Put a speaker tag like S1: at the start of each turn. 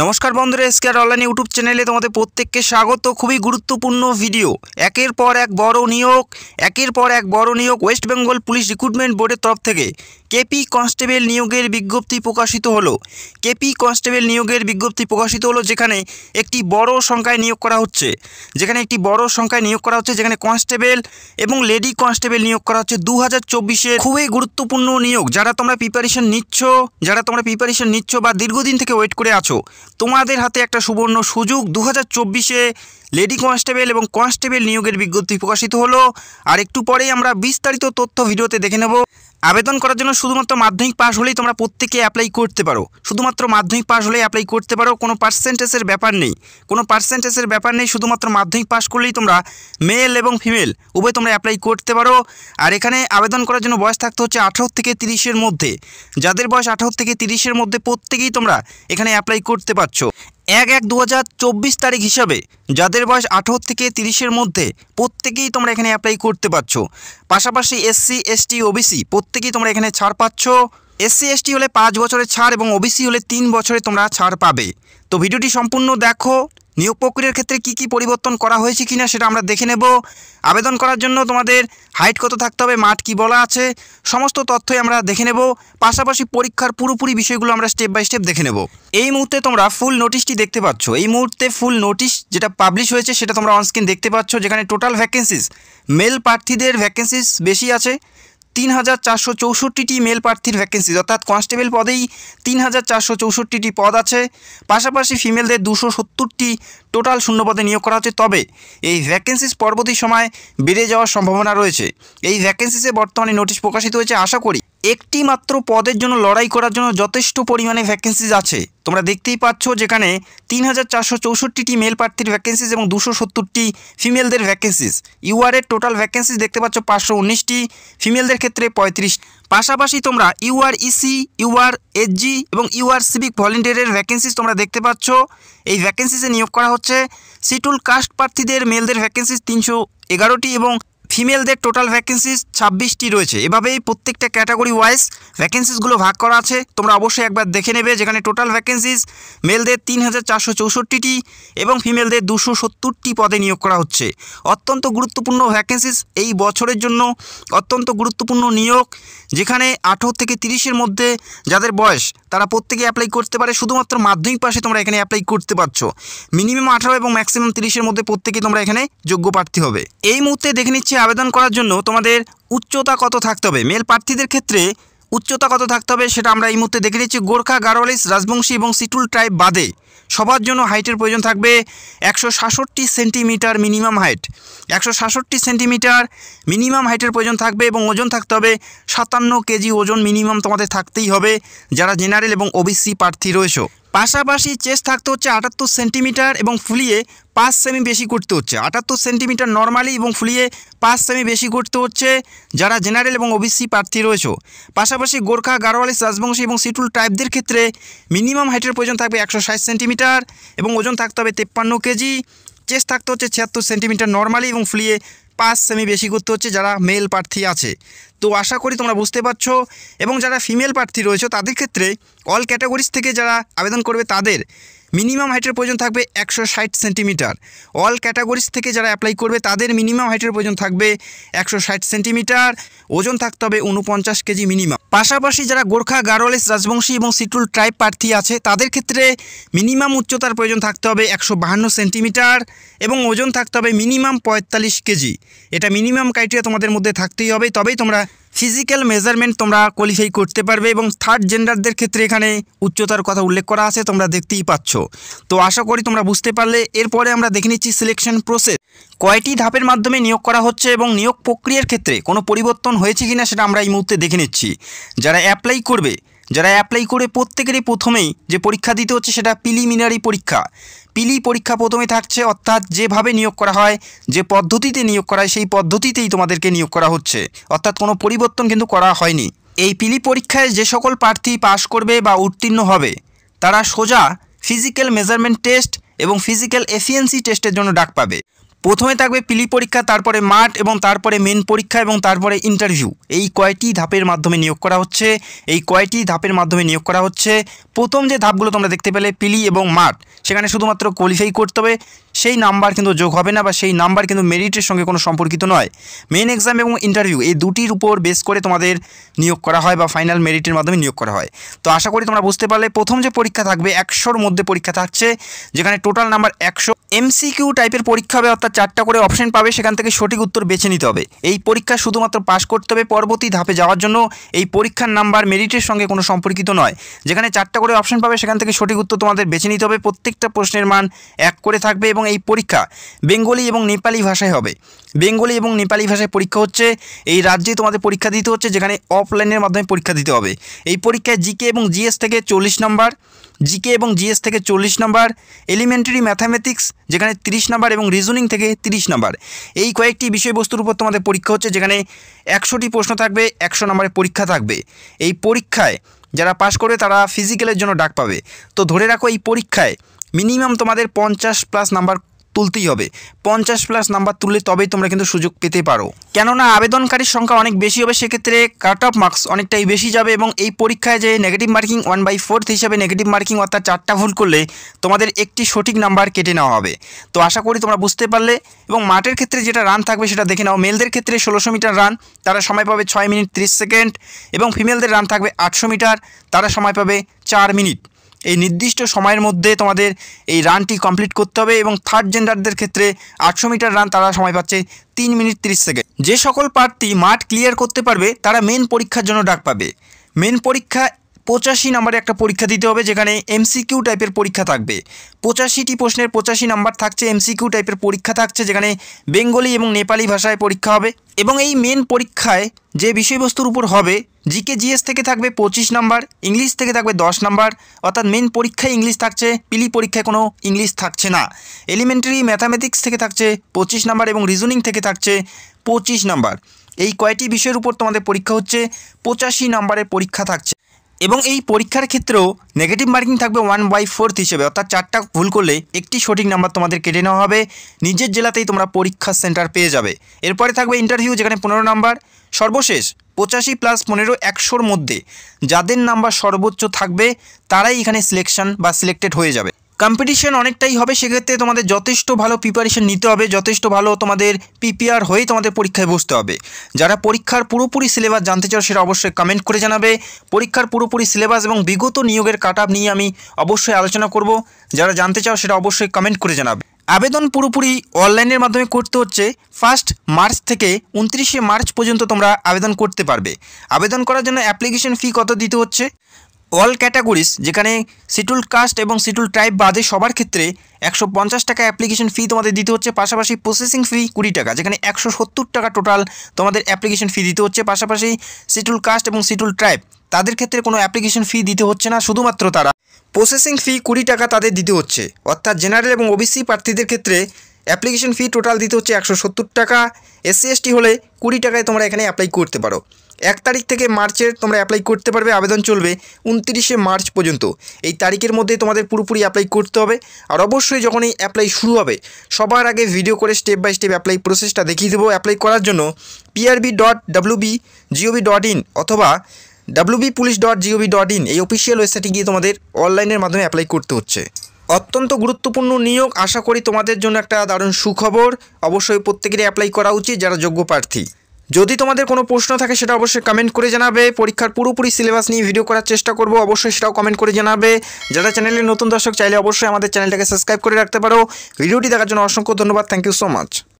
S1: নমস্কার বন্ধুরা এসকেআর online YouTube চ্যানেলে তোমাদের প্রত্যেককে স্বাগত খুবই গুরুত্বপূর্ণ ভিডিও একের পর এক বড় নিয়োগ একের পর এক বড় নিয়োগ ওয়েস্ট বেঙ্গল পুলিশ রিক্রুটমেন্ট বোর্ডের তরফ থেকে কেপি কনস্টেবল নিয়োগের বিজ্ঞপ্তি প্রকাশিত হলো কেপি কনস্টেবল নিয়োগের বিজ্ঞপ্তি প্রকাশিত হলো যেখানে একটি বড় সংখ্যায় নিয়োগ করা হচ্ছে যেখানে একটি বড় সংখ্যায় নিয়োগ করা হচ্ছে যেখানে কনস্টেবল এবং লেডি কনস্টেবল নিয়োগ করা হচ্ছে দু হাজার খুবই গুরুত্বপূর্ণ নিয়োগ যারা তোমরা প্রিপারেশন নিচ্ছ যারা তোমরা প্রিপারেশন নিচ্ছ বা দীর্ঘদিন থেকে ওয়েট করে আছো তোমাদের হাতে একটা সুবর্ণ সুযোগ দু হাজার চব্বিশে লেডি কনস্টেবল এবং কনস্টেবল নিয়োগের বিজ্ঞপ্তি প্রকাশিত হলো আর একটু পরেই আমরা বিস্তারিত তথ্য ভিডিওতে দেখে নেব আবেদন করার জন্য শুধুমাত্র মাধ্যমিক পাস হলেই তোমরা প্রত্যেকে অ্যাপ্লাই করতে পারো শুধুমাত্র মাধ্যমিক পাস হলেই অ্যাপ্লাই করতে পারো কোনো পার্সেন্টেজের ব্যাপার নেই কোনো পার্সেন্টেজের ব্যাপার নেই শুধুমাত্র মাধ্যমিক পাস করলেই তোমরা মেল এবং ফিমেল উভয় তোমরা অ্যাপ্লাই করতে পারো আর এখানে আবেদন করার জন্য বয়স থাকতে হচ্ছে আঠারো থেকে তিরিশের মধ্যে যাদের বয়স আঠারো থেকে তিরিশের মধ্যে প্রত্যেকেই তোমরা এখানে অ্যাপ্লাই করতে পারছো এক এক দু তারিখ হিসাবে যাদের বয়স আঠেরো থেকে তিরিশের মধ্যে প্রত্যেকেই তোমরা এখানে অ্যাপ্লাই করতে পারছো পাশাপাশি এসসি এসটি ওবিসি প্রত্যেকেই তোমরা এখানে ছাড় পাচ্ছ এসসি এসটি হলে পাঁচ বছরের ছাড় এবং ওবিসি হলে তিন বছরে তোমরা ছাড় পাবে তো ভিডিওটি সম্পূর্ণ দেখো নিয়োগ প্রক্রিয়ার ক্ষেত্রে কি কি পরিবর্তন করা হয়েছে কি না সেটা আমরা দেখে নেব আবেদন করার জন্য তোমাদের হাইট কত থাকতে হবে মাঠ কি বলা আছে সমস্ত তথ্যই আমরা দেখে নেব পাশাপাশি পরীক্ষার পুরোপুরি বিষয়গুলো আমরা স্টেপ বাই স্টেপ দেখে নেব এই মুহূর্তে তোমরা ফুল নোটিশটি দেখতে পাচ্ছ এই মুহূর্তে ফুল নোটিশ যেটা পাবলিশ হয়েছে সেটা তোমরা অনস্ক্রিন দেখতে পাচ্ছ যেখানে টোটাল ভ্যাকেন্সিস মেল প্রার্থীদের ভ্যাকেন্সিস বেশি আছে তিন হাজার চারশো চৌষট্টিটি মেল প্রার্থীর ভ্যাকেন্সি অর্থাৎ কনস্টেবল পদেই তিন হাজার চারশো চৌষট্টিটি পদ আছে পাশাপাশি ফিমেলদের দুশো সত্তরটি টোটাল শূন্য পদে নিয়োগ করা হচ্ছে তবে এই ভ্যাকেন্সিস পরবর্তী সময় বেড়ে যাওয়ার সম্ভাবনা রয়েছে এই ভ্যাকেন্সিসে বর্তমানে নোটিশ প্রকাশিত হয়েছে আশা করি একটি মাত্র পদের জন্য লড়াই করার জন্য যথেষ্ট পরিমাণে ভ্যাকেন্সিজ আছে তোমরা দেখতেই পাচ্ছ যেখানে তিন হাজার চারশো চৌষট্টিটি মেল প্রার্থীর ভ্যাকেন্সিজ এবং দুশো সত্তরটি ফিমেলদের ভ্যাকেন্সিজ ইউআরের টোটাল ভ্যাকেন্সিজ দেখতে পাচ্ছ পাঁচশো উনিশটি ফিমেলদের ক্ষেত্রে পঁয়ত্রিশ পাশাপাশি তোমরা ইউআর ইসি ইউআর এসজি এবং ইউআর সিভিক ভলেন্টিয়ারের ভ্যাকেন্সিজ তোমরা দেখতে পাচ্ছ এই ভ্যাকেন্সিজে নিয়োগ করা হচ্ছে সিটুল কাস্ট প্রার্থীদের মেলদের ভ্যাকেন্সিজ তিনশো এগারোটি এবং ফিমেলদের টোটাল ভ্যাকেন্সিস ছাব্বিশটি রয়েছে এভাবেই প্রত্যেকটা ক্যাটাগরি ওয়াইজ ভ্যাকেন্সিসগুলো ভাগ করা আছে তোমরা অবশ্যই একবার দেখে নেবে যেখানে টোটাল ভ্যাকেন্সিস মেলদের তিন হাজার চারশো চৌষট্টিটি এবং ফিমেলদের দুশো সত্তরটি পদে নিয়োগ করা হচ্ছে অত্যন্ত গুরুত্বপূর্ণ ভ্যাকেন্সিস এই বছরের জন্য অত্যন্ত গুরুত্বপূর্ণ নিয়োগ যেখানে আঠেরো থেকে তিরিশের মধ্যে যাদের বয়স তারা প্রত্যেকে অ্যাপ্লাই করতে পারে শুধুমাত্র মাধ্যমিক পাশে তোমরা এখানে অ্যাপ্লাই করতে পারছো মিনিমাম আঠারো এবং ম্যাক্সিমাম তিরিশের মধ্যে প্রত্যেকে তোমরা এখানে যোগ্য প্রার্থী হবে এই মুহূর্তে দেখে নিচ্ছি আবেদন করার জন্য তোমাদের উচ্চতা কত থাকতে হবে মেল প্রার্থীদের ক্ষেত্রে উচ্চতা কত থাকতে হবে সেটা আমরা এই মুহূর্তে দেখে নিচ্ছি গোর্খা গারোয়ালিস রাজবংশী এবং সিটুল ট্রাইব বাদে সবার জন্য হাইটের প্রয়োজন থাকবে একশো সাতষট্টি সেন্টিমিটার মিনিমাম হাইট একশো সাতষট্টি সেন্টিমিটার মিনিমাম হাইটের প্রয়োজন থাকবে এবং ওজন থাকতে হবে সাতান্ন কেজি ওজন মিনিমাম তোমাদের থাকতেই হবে যারা জেনারেল এবং ওবিসি প্রার্থী রয়েছে পাশাপাশি চেস থাকতে হচ্ছে আটাত্তর সেন্টিমিটার এবং ফুলিয়ে পাঁচ সেমি বেশি করতে হচ্ছে আটাত্তর সেন্টিমিটার নর্মালি এবং ফুলিয়ে পাঁচ সেমি বেশি করতে হচ্ছে যারা জেনারেল এবং ওবিসি প্রার্থী রয়েছে পাশাপাশি গোর্খা গারোয়ালি রাজবংশী এবং সিটুল টাইপদের ক্ষেত্রে মিনিমাম হাইটের প্রয়োজন থাকবে একশো ষাট সেন্টিমিটার এবং ওজন থাকতে হবে তেপ্পান্ন কেজি চেস থাকতে হচ্ছে ছিয়াত্তর সেন্টিমিটার নর্মালি এবং ফুলিয়ে পাঁচ সেমি বেশি করতে হচ্ছে যারা মেল প্রার্থী আছে তো আশা করি তোমরা বুঝতে পারছো এবং যারা ফিমেল প্রার্থী রয়েছে তাদের ক্ষেত্রে অল ক্যাটাগরিজ থেকে যারা আবেদন করবে তাদের মিনিমাম হাইটের প্রয়োজন থাকবে একশো ষাট সেন্টিমিটার অল ক্যাটাগরিজ থেকে যারা অ্যাপ্লাই করবে তাদের মিনিমাম হাইটের প্রয়োজন থাকবে একশো ষাট সেন্টিমিটার ওজন থাকতে হবে উনপঞ্চাশ কেজি মিনিমাম পাশাপাশি যারা গোর্খা গারোলেস রাজবংশী এবং সিটুল ট্রাইব প্রার্থী আছে তাদের ক্ষেত্রে মিনিমাম উচ্চতার প্রয়োজন থাকতে হবে একশো বাহান্ন সেন্টিমিটার এবং ওজন থাকতে হবে মিনিমাম পঁয়তাল্লিশ কেজি এটা মিনিমাম ক্রাইটেরিয়া তোমাদের মধ্যে থাকতেই হবে তবেই তোমরা ফিজিক্যাল মেজারমেন্ট তোমরা কোয়ালিফাই করতে পারবে এবং থার্ড জেন্ডারদের ক্ষেত্রে এখানে উচ্চতার কথা উল্লেখ করা আছে তোমরা দেখতেই পাচ্ছ তো আশা করি তোমরা বুঝতে পারলে এরপরে আমরা দেখে নিচ্ছি সিলেকশন প্রসেস কয়টি ধাপের মাধ্যমে নিয়োগ করা হচ্ছে এবং নিয়োগ প্রক্রিয়ার ক্ষেত্রে কোনো পরিবর্তন হয়েছে কিনা সেটা আমরা এই মুহূর্তে দেখে নিচ্ছি যারা অ্যাপ্লাই করবে যারা অ্যাপ্লাই করে প্রত্যেকেরই প্রথমেই যে পরীক্ষা দিতে হচ্ছে সেটা প্রিলিমিনারি পরীক্ষা পিলি পরীক্ষা প্রথমে থাকছে অর্থাৎ যেভাবে নিয়োগ করা হয় যে পদ্ধতিতে নিয়োগ করা হয় সেই পদ্ধতিতেই তোমাদেরকে নিয়োগ করা হচ্ছে অর্থাৎ কোনো পরিবর্তন কিন্তু করা হয়নি এই পিলি পরীক্ষায় যে সকল প্রার্থী পাশ করবে বা উত্তীর্ণ হবে তারা সোজা ফিজিক্যাল মেজারমেন্ট টেস্ট এবং ফিজিক্যাল এফিয়েন্সি টেস্টের জন্য ডাক পাবে প্রথমে থাকবে পিলি পরীক্ষা তারপরে মাঠ এবং তারপরে মেন পরীক্ষা এবং তারপরে ইন্টারভিউ এই কয়টি ধাপের মাধ্যমে নিয়োগ করা হচ্ছে এই কয়টি ধাপের মাধ্যমে নিয়োগ করা হচ্ছে প্রথম যে ধাপগুলো তোমরা দেখতে পেলে পিলি এবং মাঠ সেখানে শুধুমাত্র কোয়ালিফাই করতে হবে সেই নাম্বার কিন্তু যোগ হবে না বা সেই নাম্বার কিন্তু মেরিটের সঙ্গে কোনো সম্পর্কিত নয় মেন এক্সাম এবং ইন্টারভিউ এই দুটির উপর বেস করে তোমাদের নিয়োগ করা হয় বা ফাইনাল মেরিটের মাধ্যমে নিয়োগ করা হয় তো আশা করি তোমরা বুঝতে পারলে প্রথম যে পরীক্ষা থাকবে একশোর মধ্যে পরীক্ষা থাকছে যেখানে টোটাল নাম্বার একশো এমসিকিউ টাইপের পরীক্ষা হবে অর্থাৎ চারটা করে অপশন পাবে সেখান থেকে সঠিক উত্তর বেছে নিতে হবে এই পরীক্ষা শুধুমাত্র পাশ করতে হবে পরবর্তী ধাপে যাওয়ার জন্য এই পরীক্ষার নাম্বার মেরিটের সঙ্গে কোনো সম্পর্কিত নয় যেখানে চারটা করে অপশন পাবে সেখান থেকে সঠিক উত্তর তোমাদের বেছে নিতে হবে প্রত্যেকটা প্রশ্নের মান এক করে থাকবে এবং এই পরীক্ষা বেঙ্গলি এবং নেপালি ভাষায় হবে বেঙ্গলি এবং নেপালি ভাষায় পরীক্ষা হচ্ছে এই রাজ্যে তোমাদের পরীক্ষা দিতে হচ্ছে যেখানে অফলাইনের মাধ্যমে পরীক্ষা দিতে হবে এই পরীক্ষায় জিকে এবং জিএস থেকে চল্লিশ নম্বর জিকে এবং জিএস থেকে চল্লিশ নম্বর এলিমেন্টারি ম্যাথামেটিক্স যেখানে তিরিশ নম্বর এবং রিজনিং থেকে তিরিশ নম্বর এই কয়েকটি বিষয়বস্তুর উপর তোমাদের পরীক্ষা হচ্ছে যেখানে একশোটি প্রশ্ন থাকবে একশো নম্বরের পরীক্ষা থাকবে এই পরীক্ষায় যারা পাশ করবে তারা ফিজিক্যালের জন্য ডাক পাবে তো ধরে রাখো এই পরীক্ষায় মিনিমাম তোমাদের পঞ্চাশ প্লাস নাম্বার তুলতেই হবে পঞ্চাশ প্লাস নাম্বার তুললে তবেই তোমরা কিন্তু সুযোগ পেতে পারো কেননা আবেদনকারীর সংখ্যা অনেক বেশি হবে সেক্ষেত্রে কাট অফ মার্কস অনেকটাই বেশি যাবে এবং এই পরীক্ষায় যে negative marking one by fourth হিসাবে নেগেটিভ মার্কিং অর্থাৎ চারটা ভুল করলে তোমাদের একটি সঠিক নাম্বার কেটে নেওয়া হবে তো আশা করি তোমরা বুঝতে পারলে এবং মাঠের ক্ষেত্রে যেটা রান থাকবে সেটা দেখে নাও মেলদের ক্ষেত্রে ষোলোশো মিটার রান তারা সময় পাবে ছয় মিনিট ত্রিশ সেকেন্ড এবং ফিমেলদের রান থাকবে আটশো মিটার তারা সময় পাবে চার মিনিট এই নির্দিষ্ট সময়ের মধ্যে তোমাদের এই রানটি কমপ্লিট করতে হবে এবং থার্ড জেন্ডারদের ক্ষেত্রে আটশো মিটার রান তারা সময় পাচ্ছে তিন মিনিট তিরিশ সেকেন্ড যে সকল প্রার্থী মাঠ ক্লিয়ার করতে পারবে তারা মেন পরীক্ষার জন্য ডাক পাবে মেন পরীক্ষা পঁচাশি নাম্বারে একটা পরীক্ষা দিতে হবে যেখানে এমসিকিউ টাইপের পরীক্ষা থাকবে পঁচাশিটি প্রশ্নের পঁচাশি নাম্বার থাকছে এমসিকিউ টাইপের পরীক্ষা থাকছে যেখানে বেঙ্গলি এবং নেপালি ভাষায় পরীক্ষা হবে এবং এই মেন পরীক্ষায় যে বিষয়বস্তুর উপর হবে জিকে জিএস থেকে থাকবে পঁচিশ নাম্বার ইংলিশ থেকে থাকবে দশ নাম্বার অর্থাৎ মেন পরীক্ষায় ইংলিশ থাকছে পিলি e পরীক্ষায় কোনো ইংলিশ থাকছে না এলিমেন্টারি ম্যাথামেটিক্স থেকে থাকছে পঁচিশ নাম্বার এবং রিজনিং থেকে থাকছে পঁচিশ নাম্বার এই কয়টি বিষয়ের উপর তোমাদের পরীক্ষা হচ্ছে পঁচাশি নাম্বারের পরীক্ষা থাকছে এবং এই পরীক্ষার ক্ষেত্রেও নেগেটিভ মার্কিং থাকবে ওয়ান বাই ফোর্থ হিসেবে অর্থাৎ চারটা ভুল করলে একটি সঠিক নাম্বার তোমাদের কেটে নেওয়া হবে নিজের জেলাতেই তোমরা পরীক্ষা সেন্টার পেয়ে যাবে এরপরে থাকবে ইন্টারভিউ যেখানে পনেরো নাম্বার সর্বশেষ পঁচাশি প্লাস পনেরো একশোর মধ্যে যাদের নাম্বার সর্বোচ্চ থাকবে তারাই এখানে সিলেকশন বা সিলেক্টেড হয়ে যাবে কম্পিটিশন অনেকটাই হবে সেক্ষেত্রে তোমাদের যথেষ্ট ভালো প্রিপারেশন নিতে হবে যথেষ্ট ভালো তোমাদের পিপিআর হয়ে তোমাদের পরীক্ষায় বসতে হবে যারা পরীক্ষার পুরোপুরি সিলেবাস জানতে চাও সেটা অবশ্যই কমেন্ট করে জানাবে পরীক্ষার পুরোপুরি সিলেবাস এবং বিগত নিয়োগের কাট নিয়ে আমি অবশ্যই আলোচনা করব যারা জানতে চাও সেটা অবশ্যই কমেন্ট করে জানাবে আবেদন পুরোপুরি অনলাইনের মাধ্যমে করতে হচ্ছে ফার্স্ট মার্চ থেকে উনত্রিশে মার্চ পর্যন্ত তোমরা আবেদন করতে পারবে আবেদন করার জন্য অ্যাপ্লিকেশন ফি কত দিতে হচ্ছে অল ক্যাটাগরিজ যেখানে সিটুল কাস্ট এবং সিটুল ট্রাইব বাদে সবার ক্ষেত্রে একশো পঞ্চাশ টাকা অ্যাপ্লিকেশন ফি তোমাদের দিতে হচ্ছে পাশাপাশি প্রসেসিং ফি কুড়ি টাকা যেখানে একশো সত্তর টাকা টোটাল তোমাদের অ্যাপ্লিকেশন ফি দিতে হচ্ছে পাশাপাশি সিটুল কাস্ট এবং সিটুল ট্রাইব তাদের ক্ষেত্রে কোনো অ্যাপ্লিকেশন ফি দিতে হচ্ছে না শুধুমাত্র তারা প্রসেসিং ফি কুড়ি টাকা তাদের দিতে হচ্ছে অর্থাৎ জেনারেল এবং ওবিসি প্রার্থীদের ক্ষেত্রে অ্যাপ্লিকেশন ফি টোটাল দিতে হচ্ছে একশো সত্তর টাকা এসসি এসটি হলে কুড়ি টাকায় তোমরা এখানে অ্যাপ্লাই করতে পারো এক তারিখ থেকে মার্চের তোমরা অ্যাপ্লাই করতে পারবে আবেদন চলবে উনত্রিশে মার্চ পর্যন্ত এই তারিখের মধ্যে তোমাদের পুরোপুরি অ্যাপ্লাই করতে হবে আর অবশ্যই যখন এই অ্যাপ্লাই শুরু হবে সবার আগে ভিডিও করে স্টেপ বাই স্টেপ অ্যাপ্লাই প্রসেসটা দেখিয়ে দেবো অ্যাপ্লাই করার জন্য পিআরবি ডট ডাব্লুবি জিওবি ডট ইন অথবা ডাব্লুবি পুলিশ ডট জিওবি ডট ইন এই অফিসিয়াল ওয়েবসাইটে গিয়ে তোমাদের অনলাইনের মাধ্যমে অ্যাপ্লাই করতে হচ্ছে অত্যন্ত গুরুত্বপূর্ণ নিয়োগ আশা করি তোমাদের জন্য একটা দারুণ সুখবর অবশ্যই প্রত্যেকেরই অ্যাপ্লাই করা উচিত যারা যোগ্য প্রার্থী যদি তোমাদের কোনো প্রশ্ন থাকে সেটা অবশ্যই কমেন্ট করে জানাবে পরীক্ষার পুরোপুরি সিলেবাস নিয়ে ভিডিও করার চেষ্টা করব অবশ্যই সেটাও কমেন্ট করে জানাবে যারা চ্যানেলে নতুন দর্শক চাইলে অবশ্যই আমাদের চ্যানেলটাকে সাবস্ক্রাইব করে রাখতে পারো ভিডিওটি দেখার জন্য অসংখ্য ধন্যবাদ থ্যাংক ইউ সো মাচ